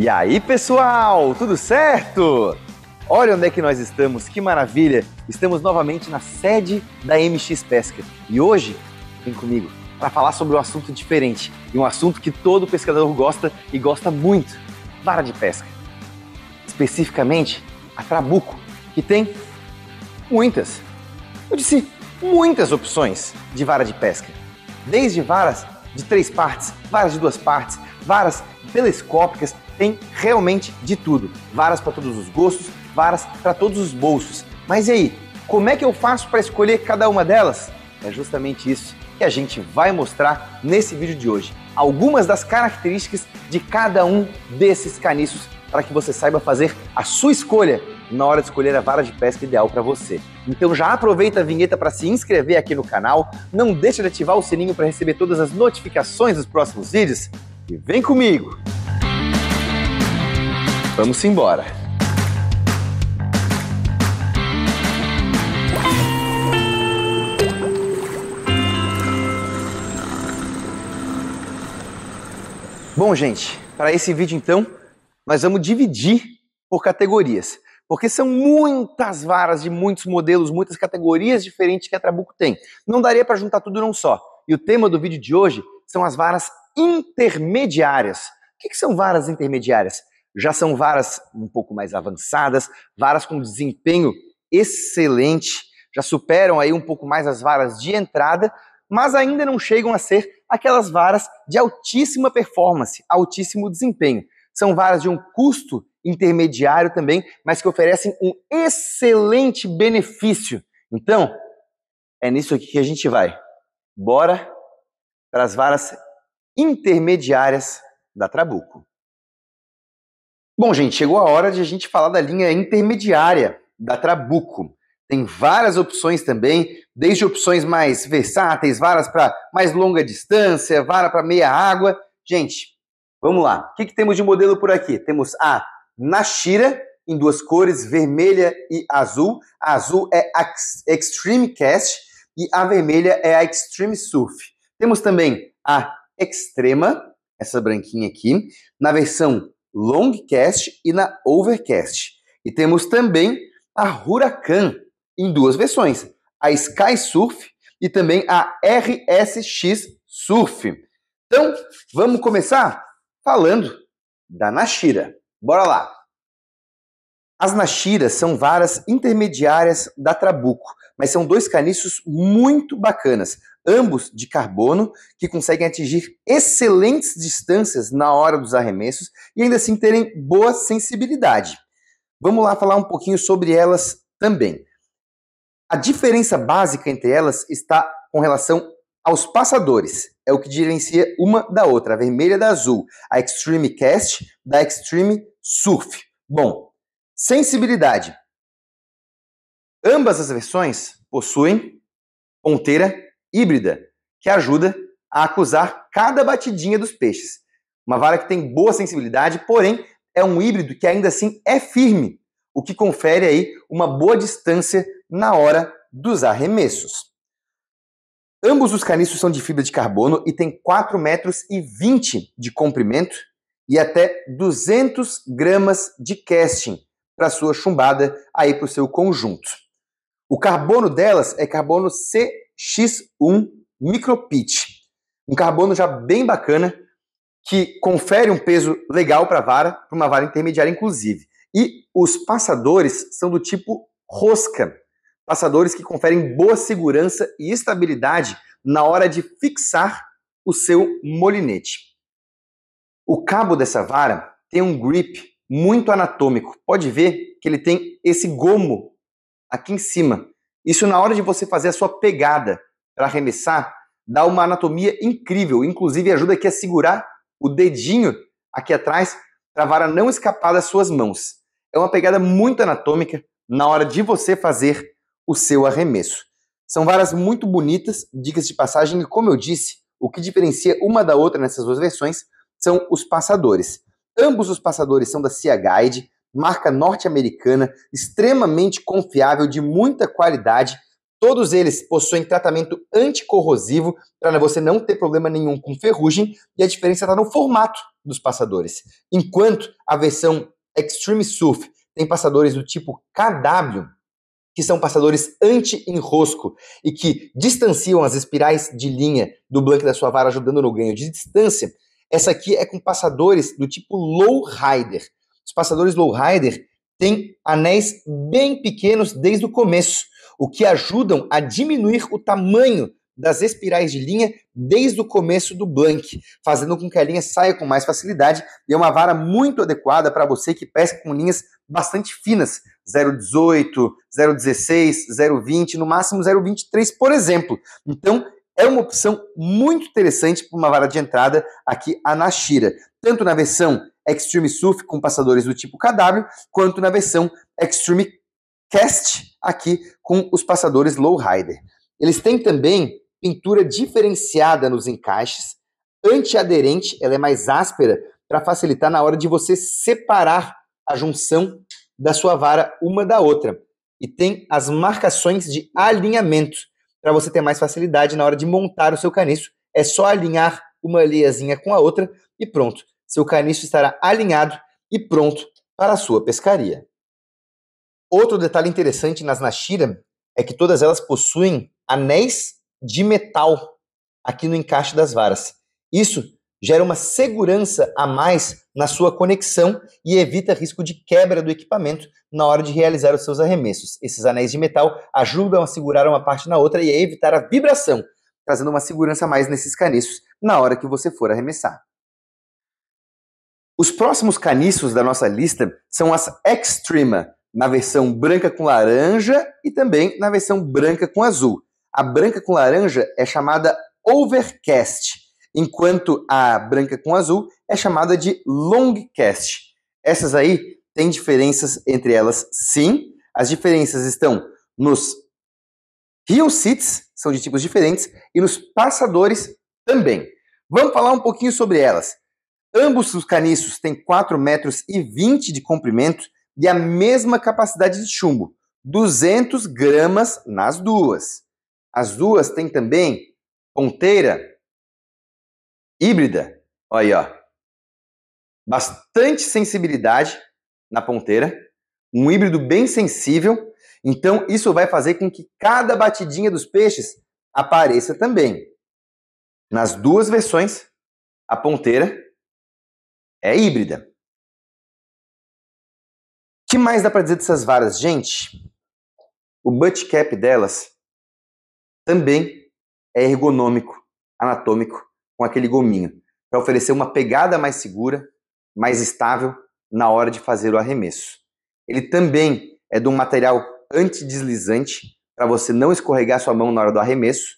E aí, pessoal, tudo certo? Olha onde é que nós estamos, que maravilha! Estamos novamente na sede da MX Pesca. E hoje, vem comigo para falar sobre um assunto diferente e um assunto que todo pescador gosta e gosta muito: vara de pesca. Especificamente a Trabuco, que tem muitas, eu disse muitas opções de vara de pesca. Desde varas de três partes, varas de duas partes, varas telescópicas, tem realmente de tudo. Varas para todos os gostos, varas para todos os bolsos. Mas e aí, como é que eu faço para escolher cada uma delas? É justamente isso que a gente vai mostrar nesse vídeo de hoje. Algumas das características de cada um desses caniços para que você saiba fazer a sua escolha na hora de escolher a vara de pesca ideal para você. Então já aproveita a vinheta para se inscrever aqui no canal, não deixe de ativar o sininho para receber todas as notificações dos próximos vídeos e vem comigo! Vamos embora. Bom, gente, para esse vídeo então, nós vamos dividir por categorias, porque são muitas varas de muitos modelos, muitas categorias diferentes que a Trabuco tem. Não daria para juntar tudo num só. E o tema do vídeo de hoje são as varas intermediárias. O que, que são varas intermediárias? Já são varas um pouco mais avançadas, varas com desempenho excelente, já superam aí um pouco mais as varas de entrada, mas ainda não chegam a ser aquelas varas de altíssima performance, altíssimo desempenho. São varas de um custo intermediário também, mas que oferecem um excelente benefício. Então, é nisso aqui que a gente vai. Bora para as varas intermediárias da Trabuco. Bom, gente, chegou a hora de a gente falar da linha intermediária da Trabuco. Tem várias opções também, desde opções mais versáteis, varas para mais longa distância, vara para meia água. Gente, vamos lá. O que, que temos de modelo por aqui? Temos a Nashira, em duas cores, vermelha e azul. A azul é a Extreme Cast e a vermelha é a Extreme Surf. Temos também a Extrema, essa branquinha aqui, na versão Longcast e na Overcast. E temos também a Huracan em duas versões, a Sky Surf e também a RSX Surf. Então, vamos começar falando da Nashira. Bora lá. As Nashiras são varas intermediárias da Trabuco, mas são dois caniços muito bacanas ambos de carbono, que conseguem atingir excelentes distâncias na hora dos arremessos e ainda assim terem boa sensibilidade. Vamos lá falar um pouquinho sobre elas também. A diferença básica entre elas está com relação aos passadores. É o que diferencia uma da outra, a vermelha da azul, a Extreme Cast da Extreme Surf. Bom, sensibilidade. Ambas as versões possuem ponteira híbrida, que ajuda a acusar cada batidinha dos peixes. Uma vara que tem boa sensibilidade, porém é um híbrido que ainda assim é firme, o que confere aí uma boa distância na hora dos arremessos. Ambos os caniços são de fibra de carbono e têm 4,20 metros de comprimento e até 200 gramas de casting para sua chumbada aí para o seu conjunto. O carbono delas é carbono C X1 Micropitch. Um carbono já bem bacana, que confere um peso legal para a vara, para uma vara intermediária, inclusive. E os passadores são do tipo rosca. Passadores que conferem boa segurança e estabilidade na hora de fixar o seu molinete. O cabo dessa vara tem um grip muito anatômico. Pode ver que ele tem esse gomo aqui em cima, isso na hora de você fazer a sua pegada para arremessar, dá uma anatomia incrível, inclusive ajuda aqui a segurar o dedinho aqui atrás para a vara não escapar das suas mãos. É uma pegada muito anatômica na hora de você fazer o seu arremesso. São varas muito bonitas, dicas de passagem, e como eu disse, o que diferencia uma da outra nessas duas versões são os passadores. Ambos os passadores são da Cia Guide, marca norte-americana, extremamente confiável, de muita qualidade. Todos eles possuem tratamento anticorrosivo para você não ter problema nenhum com ferrugem e a diferença está no formato dos passadores. Enquanto a versão Extreme Surf tem passadores do tipo KW, que são passadores anti-enrosco e que distanciam as espirais de linha do blank da sua vara, ajudando no ganho de distância. Essa aqui é com passadores do tipo low rider, os passadores lowrider têm anéis bem pequenos desde o começo, o que ajudam a diminuir o tamanho das espirais de linha desde o começo do blank, fazendo com que a linha saia com mais facilidade e é uma vara muito adequada para você que pesca com linhas bastante finas, 0,18, 0,16, 0,20, no máximo 0,23, por exemplo. Então, é uma opção muito interessante para uma vara de entrada aqui a Nashira, tanto na versão Extreme Surf com passadores do tipo KW, quanto na versão Extreme Cast aqui com os passadores Low Rider. Eles têm também pintura diferenciada nos encaixes, antiaderente, ela é mais áspera para facilitar na hora de você separar a junção da sua vara uma da outra. E tem as marcações de alinhamento para você ter mais facilidade na hora de montar o seu caniço. É só alinhar uma liazinha com a outra e pronto seu caniço estará alinhado e pronto para a sua pescaria. Outro detalhe interessante nas Nashira é que todas elas possuem anéis de metal aqui no encaixe das varas. Isso gera uma segurança a mais na sua conexão e evita risco de quebra do equipamento na hora de realizar os seus arremessos. Esses anéis de metal ajudam a segurar uma parte na outra e a evitar a vibração, trazendo uma segurança a mais nesses caniços na hora que você for arremessar. Os próximos caniços da nossa lista são as Extrema, na versão branca com laranja e também na versão branca com azul. A branca com laranja é chamada Overcast, enquanto a branca com azul é chamada de Longcast. Essas aí têm diferenças entre elas, sim. As diferenças estão nos heel seats, são de tipos diferentes, e nos passadores também. Vamos falar um pouquinho sobre elas. Ambos os caniços têm 4 metros e 20 de comprimento e a mesma capacidade de chumbo, 200 gramas nas duas. As duas têm também ponteira híbrida, olha aí, ó. Bastante sensibilidade na ponteira, um híbrido bem sensível, então isso vai fazer com que cada batidinha dos peixes apareça também. Nas duas versões, a ponteira é híbrida. O que mais dá para dizer dessas varas? Gente, o butt cap delas também é ergonômico, anatômico, com aquele gominho, para oferecer uma pegada mais segura, mais estável na hora de fazer o arremesso. Ele também é de um material antideslizante, para você não escorregar sua mão na hora do arremesso.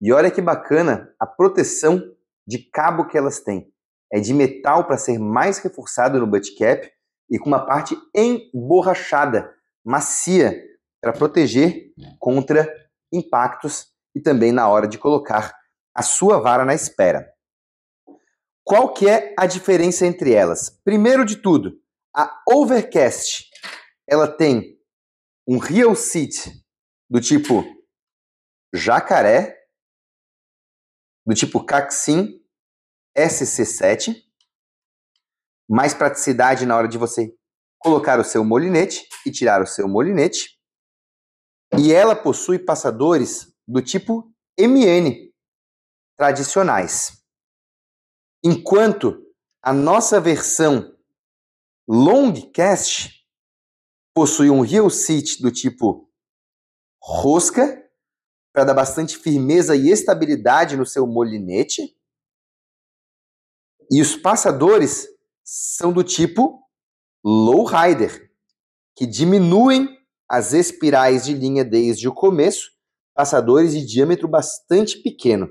E olha que bacana a proteção de cabo que elas têm é de metal para ser mais reforçado no butt cap e com uma parte emborrachada, macia, para proteger é. contra impactos e também na hora de colocar a sua vara na espera. Qual que é a diferença entre elas? Primeiro de tudo, a Overcast, ela tem um real seat do tipo jacaré, do tipo caxim SC7, mais praticidade na hora de você colocar o seu molinete e tirar o seu molinete. E ela possui passadores do tipo MN tradicionais. Enquanto a nossa versão long cast possui um heel seat do tipo rosca para dar bastante firmeza e estabilidade no seu molinete e os passadores são do tipo lowrider, que diminuem as espirais de linha desde o começo, passadores de diâmetro bastante pequeno.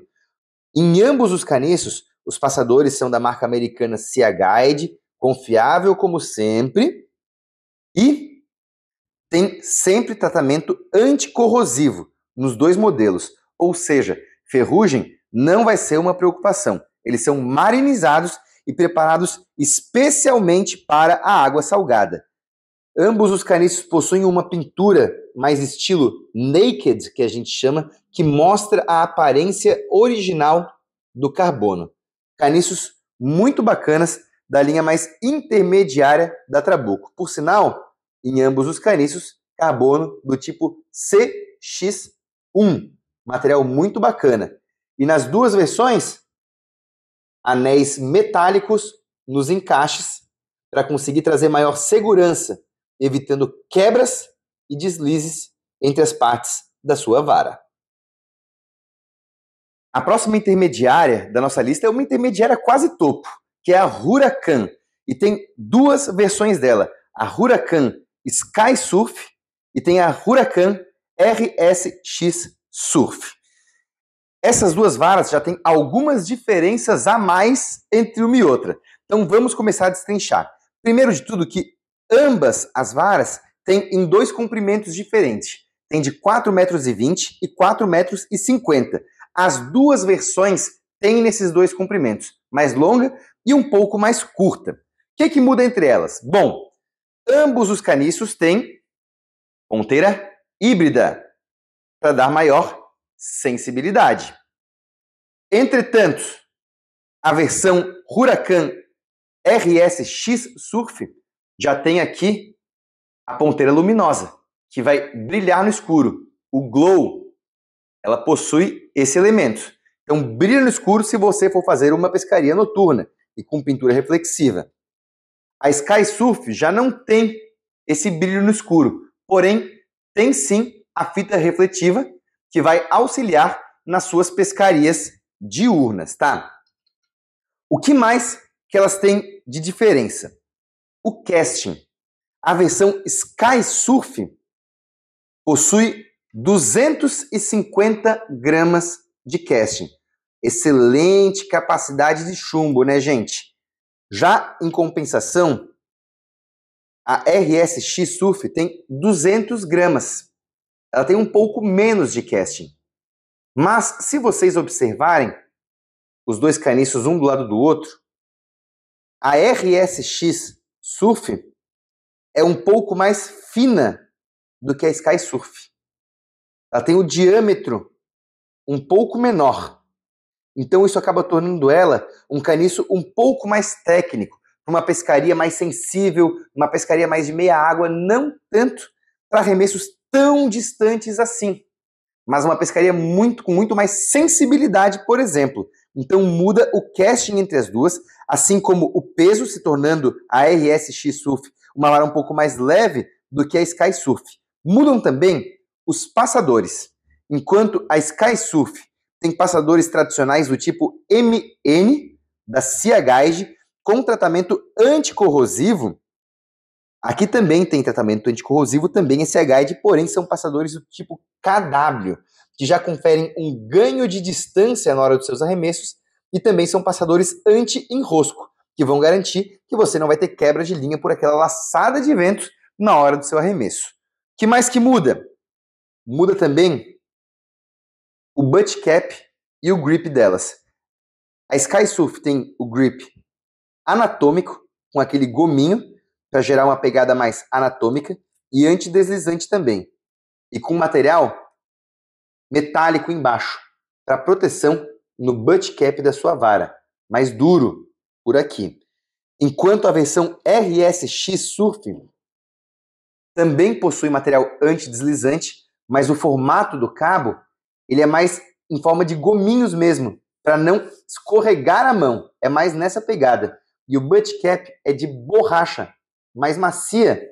Em ambos os caniços, os passadores são da marca americana Sea Guide, confiável como sempre, e tem sempre tratamento anticorrosivo nos dois modelos, ou seja, ferrugem não vai ser uma preocupação. Eles são marinizados e preparados especialmente para a água salgada. Ambos os caniços possuem uma pintura mais estilo naked, que a gente chama, que mostra a aparência original do carbono. Caniços muito bacanas da linha mais intermediária da Trabuco. Por sinal, em ambos os caniços, carbono do tipo CX1, material muito bacana. E nas duas versões, anéis metálicos nos encaixes para conseguir trazer maior segurança, evitando quebras e deslizes entre as partes da sua vara. A próxima intermediária da nossa lista é uma intermediária quase topo, que é a Huracan, e tem duas versões dela: a Huracan Sky Surf e tem a Huracan RSX Surf. Essas duas varas já têm algumas diferenças a mais entre uma e outra. Então vamos começar a destrinchar. Primeiro de tudo que ambas as varas têm em dois comprimentos diferentes. Tem de 4,20 metros e 4,50 metros. As duas versões têm nesses dois comprimentos, mais longa e um pouco mais curta. O que, é que muda entre elas? Bom, ambos os caniços têm ponteira híbrida para dar maior sensibilidade. Entretanto, a versão Huracan RSX Surf já tem aqui a ponteira luminosa, que vai brilhar no escuro. O glow, ela possui esse elemento. Então, brilha no escuro se você for fazer uma pescaria noturna e com pintura reflexiva. A Sky Surf já não tem esse brilho no escuro, porém tem sim a fita refletiva que vai auxiliar nas suas pescarias diurnas, tá? O que mais que elas têm de diferença? O casting. A versão Sky Surf possui 250 gramas de casting. Excelente capacidade de chumbo, né, gente? Já em compensação, a RSX Surf tem 200 gramas ela tem um pouco menos de casting. Mas se vocês observarem os dois caniços um do lado do outro, a RSX Surf é um pouco mais fina do que a Sky Surf. Ela tem o diâmetro um pouco menor. Então isso acaba tornando ela um caniço um pouco mais técnico, uma pescaria mais sensível, uma pescaria mais de meia água, não tanto para arremessos tão distantes assim. Mas uma pescaria muito com muito mais sensibilidade, por exemplo. Então muda o casting entre as duas, assim como o peso se tornando a RSX Surf uma vara um pouco mais leve do que a Sky Surf. Mudam também os passadores. Enquanto a Sky Surf tem passadores tradicionais do tipo MN da Cia Guide com tratamento anticorrosivo, Aqui também tem tratamento anticorrosivo, também esse guide, porém são passadores do tipo KW, que já conferem um ganho de distância na hora dos seus arremessos e também são passadores anti-enrosco, que vão garantir que você não vai ter quebra de linha por aquela laçada de vento na hora do seu arremesso. que mais que muda? Muda também o butt cap e o grip delas. A Sky Surf tem o grip anatômico, com aquele gominho, para gerar uma pegada mais anatômica e antideslizante também, e com material metálico embaixo, para proteção no butt cap da sua vara, mais duro por aqui. Enquanto a versão RSX Surf também possui material antideslizante, mas o formato do cabo ele é mais em forma de gominhos mesmo, para não escorregar a mão. É mais nessa pegada. E o butt cap é de borracha, mais macia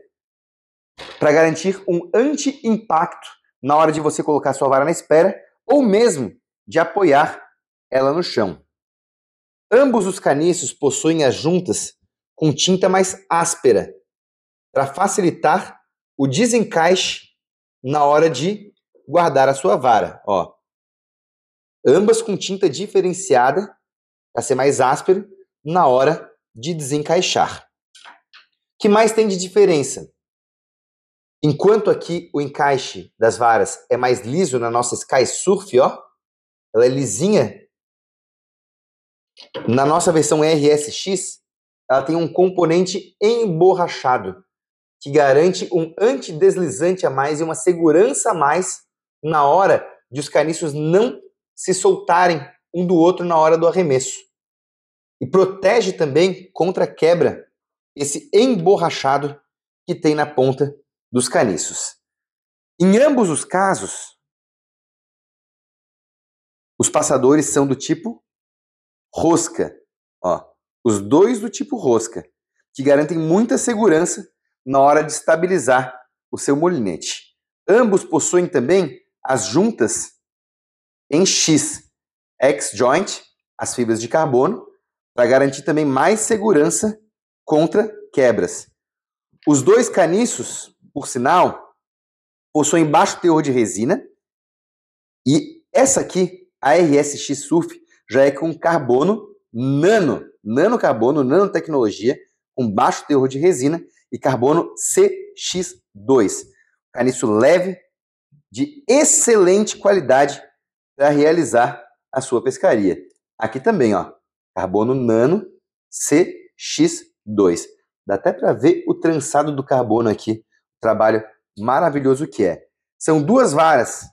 para garantir um anti-impacto na hora de você colocar sua vara na espera ou mesmo de apoiar ela no chão. Ambos os caniços possuem as juntas com tinta mais áspera para facilitar o desencaixe na hora de guardar a sua vara. Ó. Ambas com tinta diferenciada para ser mais áspero na hora de desencaixar que mais tem de diferença? Enquanto aqui o encaixe das varas é mais liso na nossa Sky Surf, ó, ela é lisinha. Na nossa versão RSX, ela tem um componente emborrachado, que garante um antideslizante a mais e uma segurança a mais na hora de os caniços não se soltarem um do outro na hora do arremesso. E protege também contra a quebra esse emborrachado que tem na ponta dos caniços. Em ambos os casos, os passadores são do tipo rosca. Ó, os dois do tipo rosca, que garantem muita segurança na hora de estabilizar o seu molinete. Ambos possuem também as juntas em X, X-joint, as fibras de carbono, para garantir também mais segurança contra quebras. Os dois caniços, por sinal, possuem baixo teor de resina e essa aqui, a RSX Surf, já é com carbono nano, nanocarbono, nanotecnologia, com baixo teor de resina e carbono CX2. Caniço leve, de excelente qualidade para realizar a sua pescaria. Aqui também, ó, carbono nano CX2. 2. Dá até para ver o trançado do carbono aqui, o trabalho maravilhoso que é. São duas varas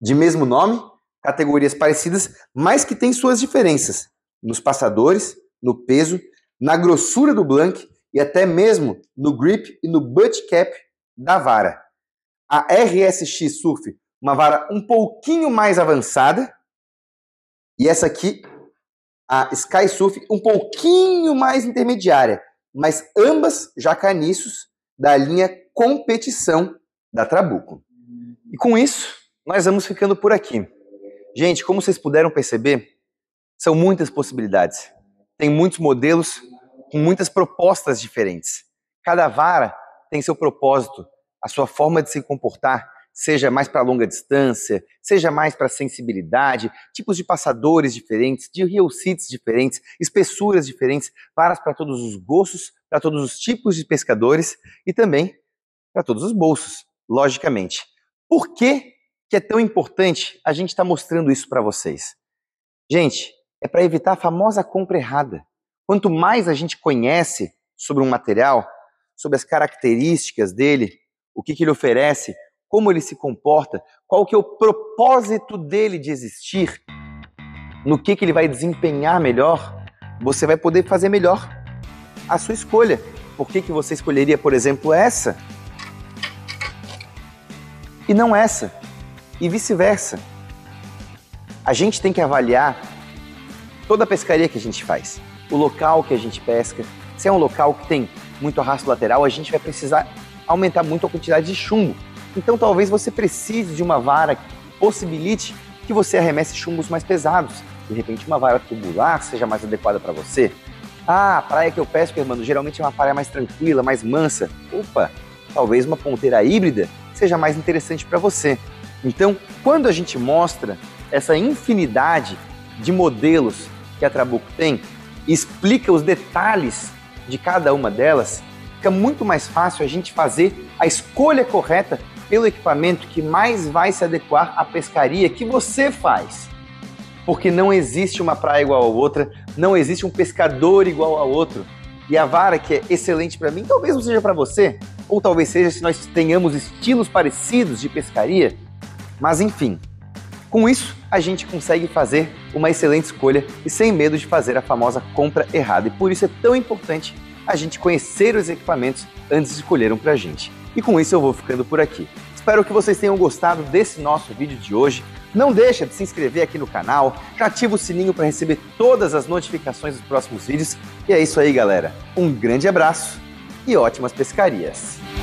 de mesmo nome, categorias parecidas, mas que têm suas diferenças nos passadores, no peso, na grossura do blank e até mesmo no grip e no butt cap da vara. A RSX Surf, uma vara um pouquinho mais avançada, e essa aqui a Sky Surf um pouquinho mais intermediária, mas ambas já da linha competição da Trabuco. E com isso, nós vamos ficando por aqui. Gente, como vocês puderam perceber, são muitas possibilidades. Tem muitos modelos com muitas propostas diferentes. Cada vara tem seu propósito, a sua forma de se comportar seja mais para longa distância, seja mais para sensibilidade, tipos de passadores diferentes, de real seats diferentes, espessuras diferentes, varas para todos os gostos, para todos os tipos de pescadores e também para todos os bolsos, logicamente. Por que, que é tão importante a gente estar tá mostrando isso para vocês? Gente, é para evitar a famosa compra errada. Quanto mais a gente conhece sobre um material, sobre as características dele, o que, que ele oferece, como ele se comporta, qual que é o propósito dele de existir, no que, que ele vai desempenhar melhor, você vai poder fazer melhor a sua escolha. Por que, que você escolheria, por exemplo, essa e não essa? E vice-versa. A gente tem que avaliar toda a pescaria que a gente faz, o local que a gente pesca. Se é um local que tem muito arrasto lateral, a gente vai precisar aumentar muito a quantidade de chumbo então talvez você precise de uma vara que possibilite que você arremesse chumbos mais pesados. De repente, uma vara tubular seja mais adequada para você. Ah, a praia que eu pesco, irmão, geralmente é uma praia mais tranquila, mais mansa. Opa, talvez uma ponteira híbrida seja mais interessante para você. Então, quando a gente mostra essa infinidade de modelos que a Trabuco tem e explica os detalhes de cada uma delas, fica muito mais fácil a gente fazer a escolha correta pelo equipamento que mais vai se adequar à pescaria que você faz. Porque não existe uma praia igual a outra, não existe um pescador igual a outro. E a vara que é excelente para mim, talvez não seja para você, ou talvez seja se nós tenhamos estilos parecidos de pescaria. Mas enfim, com isso a gente consegue fazer uma excelente escolha e sem medo de fazer a famosa compra errada. E por isso é tão importante a gente conhecer os equipamentos antes de escolher um para a gente. E com isso eu vou ficando por aqui. Espero que vocês tenham gostado desse nosso vídeo de hoje. Não deixa de se inscrever aqui no canal, já ativa o sininho para receber todas as notificações dos próximos vídeos. E é isso aí, galera. Um grande abraço e ótimas pescarias.